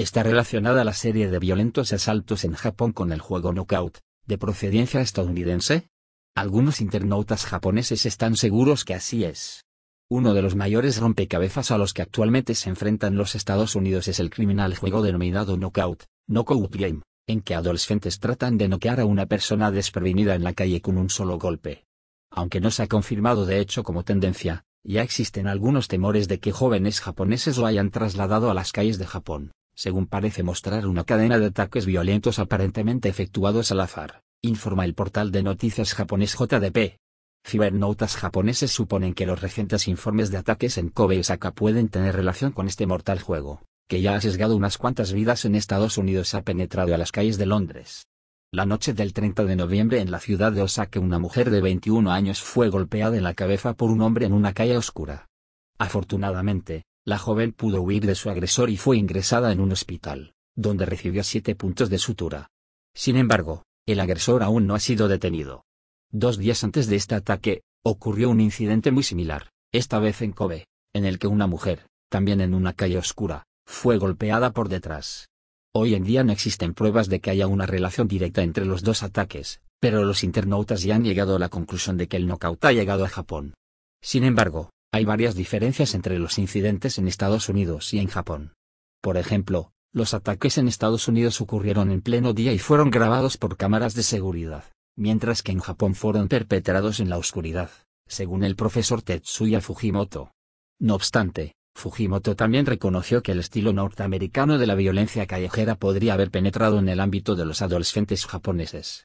Está relacionada la serie de violentos asaltos en Japón con el juego Knockout, de procedencia estadounidense. Algunos internautas japoneses están seguros que así es. Uno de los mayores rompecabezas a los que actualmente se enfrentan los Estados Unidos es el criminal juego denominado Knockout, Knockout Game, en que adolescentes tratan de noquear a una persona desprevenida en la calle con un solo golpe. Aunque no se ha confirmado de hecho como tendencia, ya existen algunos temores de que jóvenes japoneses lo hayan trasladado a las calles de Japón según parece mostrar una cadena de ataques violentos aparentemente efectuados al azar, informa el portal de noticias japonés JDP. Cibernautas japoneses suponen que los recientes informes de ataques en Kobe y Osaka pueden tener relación con este mortal juego, que ya ha sesgado unas cuantas vidas en Estados Unidos ha penetrado a las calles de Londres. La noche del 30 de noviembre en la ciudad de Osaka una mujer de 21 años fue golpeada en la cabeza por un hombre en una calle oscura. Afortunadamente, la joven pudo huir de su agresor y fue ingresada en un hospital, donde recibió siete puntos de sutura. Sin embargo, el agresor aún no ha sido detenido. Dos días antes de este ataque, ocurrió un incidente muy similar, esta vez en Kobe, en el que una mujer, también en una calle oscura, fue golpeada por detrás. Hoy en día no existen pruebas de que haya una relación directa entre los dos ataques, pero los internautas ya han llegado a la conclusión de que el knockout ha llegado a Japón. Sin embargo, hay varias diferencias entre los incidentes en Estados Unidos y en Japón. Por ejemplo, los ataques en Estados Unidos ocurrieron en pleno día y fueron grabados por cámaras de seguridad, mientras que en Japón fueron perpetrados en la oscuridad, según el profesor Tetsuya Fujimoto. No obstante, Fujimoto también reconoció que el estilo norteamericano de la violencia callejera podría haber penetrado en el ámbito de los adolescentes japoneses,